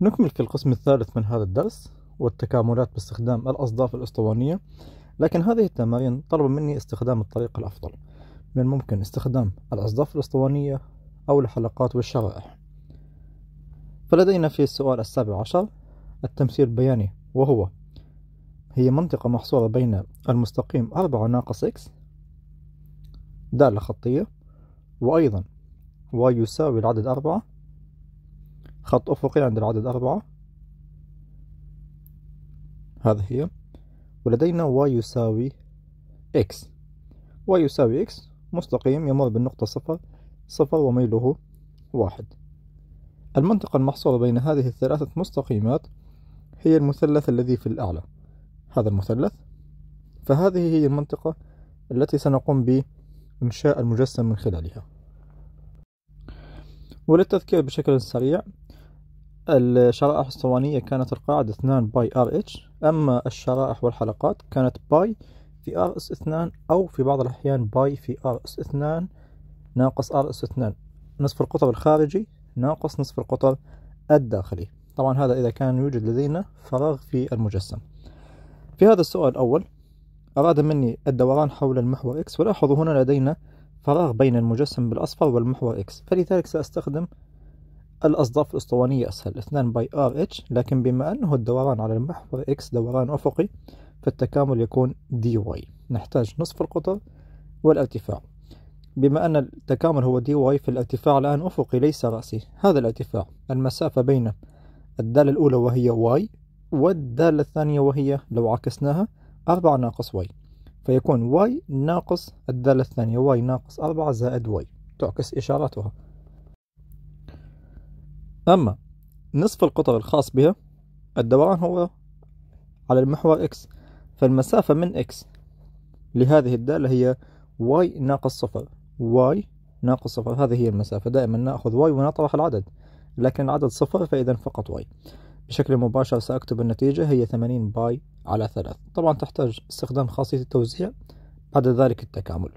نكمل في القسم الثالث من هذا الدرس والتكاملات باستخدام الأصداف الأسطوانية لكن هذه التمارين طلب مني استخدام الطريقة الأفضل من الممكن استخدام الأصداف الأسطوانية أو الحلقات والشرائح فلدينا في السؤال السابع عشر التمثيل البياني وهو هي منطقة محصورة بين المستقيم 4 ناقص x دالة خطية وأيضا y يساوي العدد أربعة خط أفقي عند العدد أربعة هذا هي ولدينا y يساوي x y يساوي x مستقيم يمر بالنقطة صفر صفر وميله واحد المنطقة المحصورة بين هذه الثلاثة مستقيمات هي المثلث الذي في الأعلى هذا المثلث فهذه هي المنطقة التي سنقوم بإنشاء المجسم من خلالها وللتذكير بشكل سريع الشرائح الصوانية كانت القاعدة 2 باي ار اتش أما الشرائح والحلقات كانت باي في ار اس 2 أو في بعض الأحيان باي في ار اس 2 ناقص ار اس 2 نصف القطر الخارجي ناقص نصف القطر الداخلي طبعا هذا إذا كان يوجد لدينا فراغ في المجسم في هذا السؤال الأول أراد مني الدوران حول المحور X ولاحظوا هنا لدينا فراغ بين المجسم بالأصفر والمحور X فلذلك سأستخدم الأصداف الأسطوانية أسهل 2 باي ار اتش لكن بما أنه الدوران على المحور اكس دوران أفقي فالتكامل يكون دي واي نحتاج نصف القطر والارتفاع بما أن التكامل هو دي واي فالارتفاع الآن أفقي ليس رأسي هذا الارتفاع المسافة بين الدالة الأولى وهي واي والدالة الثانية وهي لو عكسناها أربعة ناقص واي فيكون واي ناقص الدالة الثانية واي ناقص أربعة زائد واي تعكس إشارتها أما نصف القطر الخاص بها الدوران هو على المحور X فالمسافة من X لهذه الدالة هي Y ناقص صفر Y ناقص صفر هذه هي المسافة دائما نأخذ Y ونطرح العدد لكن العدد صفر فإذا فقط Y بشكل مباشر سأكتب النتيجة هي 80 باي على 3 طبعا تحتاج استخدام خاصية التوزيع بعد ذلك التكامل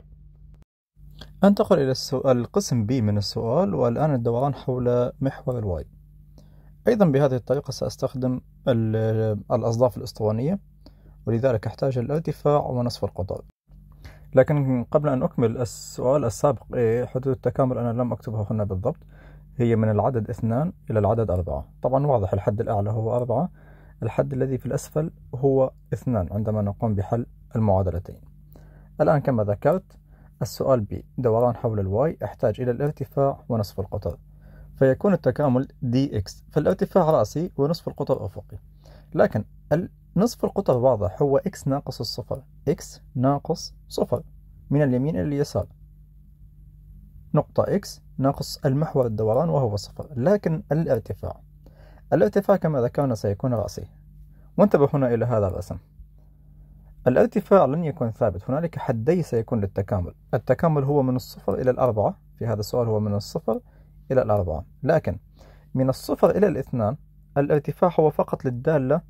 انتقل إلى السؤال القسم B من السؤال والآن الدوران حول محور الواي أيضا بهذه الطريقة سأستخدم الأصداف الأسطوانية ولذلك أحتاج الارتفاع ونصف القطر لكن قبل أن أكمل السؤال السابق إيه، حدود التكامل أنا لم أكتبها هنا بالضبط هي من العدد اثنان إلى العدد أربعة طبعا واضح الحد الأعلى هو أربعة الحد الذي في الأسفل هو اثنان عندما نقوم بحل المعادلتين الآن كما ذكرت السؤال ب دوران حول الواي احتاج إلى الارتفاع ونصف القطر فيكون التكامل dx فالارتفاع رأسي ونصف القطر أفقي لكن نصف القطر واضح هو x ناقص الصفر x ناقص صفر من اليمين إلى اليسار نقطة x ناقص المحور الدوران وهو صفر لكن الارتفاع الارتفاع كما ذكرنا سيكون رأسي وانتبه هنا إلى هذا الرسم الارتفاع لن يكون ثابت هنالك حدي سيكون للتكامل التكامل هو من الصفر إلى الأربعة في هذا السؤال هو من الصفر إلى الأربعة لكن من الصفر إلى الاثنان الارتفاع هو فقط للدالة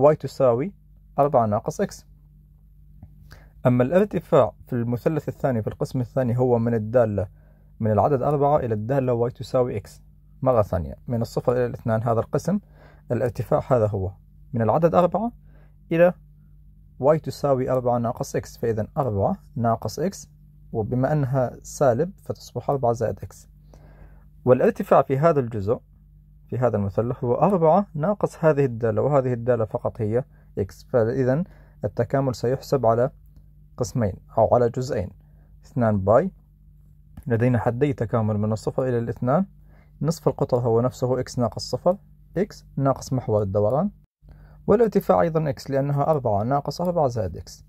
y تساوي 4 ناقص x أما الارتفاع في المثلث الثاني في القسم الثاني هو من الدالة من العدد 4 إلى الدالة y تساوي x مرة ثانية من الصفر إلى الاثنان هذا القسم الارتفاع هذا هو من العدد 4 إلى y تساوي 4 ناقص x فإذا 4 ناقص x وبما أنها سالب فتصبح 4 زائد x والارتفاع في هذا الجزء في هذا المثلث هو 4 ناقص هذه الدالة وهذه الدالة فقط هي x فإذا التكامل سيحسب على قسمين أو على جزئين 2 باي لدينا حدي تكامل من الصفر إلى الاثنان نصف القطر هو نفسه x ناقص صفر x ناقص محور الدوران والارتفاع أيضا إكس لأنها أربعة ناقص أربعة زائد إكس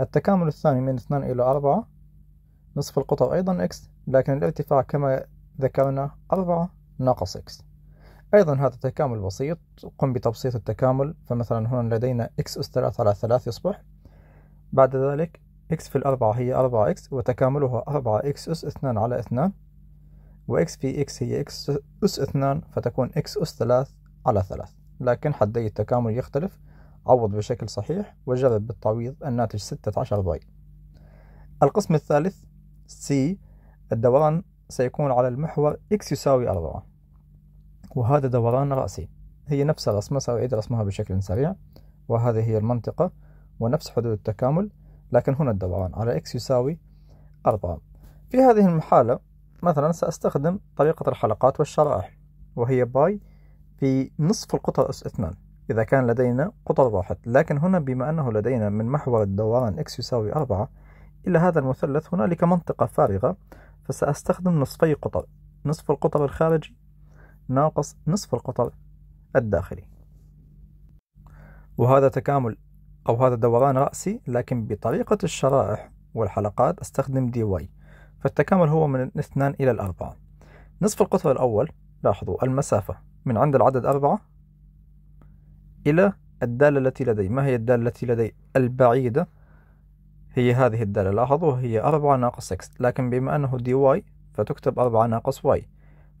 التكامل الثاني من اثنان إلى أربعة نصف القطر أيضا إكس لكن الارتفاع كما ذكرنا أربعة ناقص إكس أيضا هذا تكامل بسيط قم بتبسيط التكامل فمثلا هنا لدينا إكس أس ثلاثة على ثلاث يصبح بعد ذلك إكس في الأربعة هي أربعة إكس وتكاملها أربعة إكس أس اثنان على اثنان وإكس في إكس هي إكس أس اثنان فتكون إكس أس ثلاث على ثلاث لكن حدي التكامل يختلف عوض بشكل صحيح وجرب بالتعويض الناتج 16 باي القسم الثالث C الدوران سيكون على المحور X يساوي 4 وهذا دوران رأسي هي نفس الرسمة سأعيد رسمها بشكل سريع وهذه هي المنطقة ونفس حدود التكامل لكن هنا الدوران على X يساوي 4 في هذه الحالة مثلا سأستخدم طريقة الحلقات والشرائح وهي باي في نصف القطر اثنان إذا كان لدينا قطر واحد لكن هنا بما أنه لدينا من محور الدوران x يساوي أربعة إلى هذا المثلث هنالك منطقة فارغة فسأستخدم نصفي قطر نصف القطر الخارجي ناقص نصف القطر الداخلي وهذا تكامل أو هذا دوران رأسي لكن بطريقة الشرائح والحلقات أستخدم دي واي فالتكامل هو من 2 إلى 4 نصف القطر الأول لاحظوا المسافة من عند العدد أربعة إلى الدالة التي لدي ما هي الدالة التي لدي البعيدة هي هذه الدالة لاحظوا هي أربعة ناقص x لكن بما أنه دي واي فتكتب أربعة ناقص y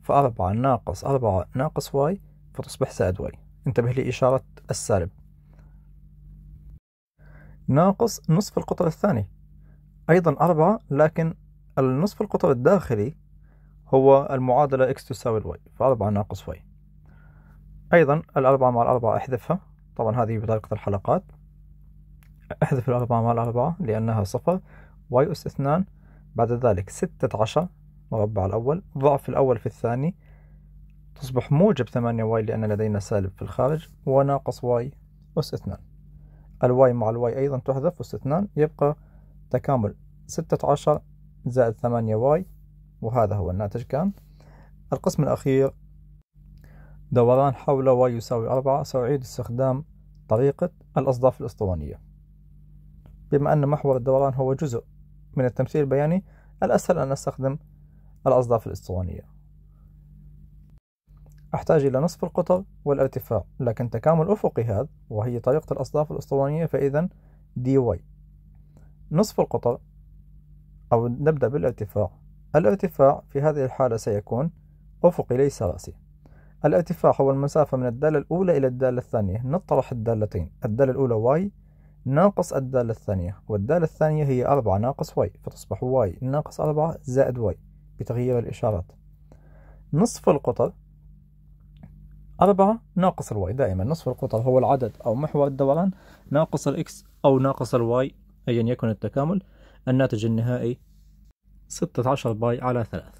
فأربعة ناقص أربعة ناقص y فتصبح سائد y انتبه لإشارة السالب ناقص نصف القطر الثاني أيضا أربعة لكن النصف القطر الداخلي هو المعادلة x تساوي y فأربعة ناقص y أيضا الأربعة مع الأربعة أحذفها طبعا هذه بطريقة الحلقات أحذف الأربعة مع الأربعة لأنها صفر واي أس اثنان بعد ذلك ستة عشر مربع الأول ضعف الأول في الثاني تصبح موجب ثمانية واي لأن لدينا سالب في الخارج وناقص واي أس اثنان الواي مع الواي أيضا تحذف أس اثنان يبقى تكامل ستة عشر زائد ثمانية واي وهذا هو الناتج كان القسم الأخير دوران حول y يساوي أربعة سأعيد استخدام طريقة الأصداف الأسطوانية بما أن محور الدوران هو جزء من التمثيل البياني الأسهل أن أستخدم الأصداف الأسطوانية أحتاج إلى نصف القطر والارتفاع لكن تكامل أفقي هذا وهي طريقة الأصداف الأسطوانية فإذا دي واي نصف القطر أو نبدأ بالارتفاع الارتفاع في هذه الحالة سيكون أفقي ليس رأسي الارتفاع هو المسافة من الدالة الأولى إلى الدالة الثانية نطرح الدالتين الدالة الأولى y ناقص الدالة الثانية والدالة الثانية هي أربعة ناقص y فتصبح y ناقص أربعة زائد y بتغيير الإشارات نصف القطر أربعة ناقص الواي دائما نصف القطر هو العدد أو محور الدوران ناقص الإكس أو ناقص الواي أيا يكن التكامل الناتج النهائي ستة عشر باي على ثلاثة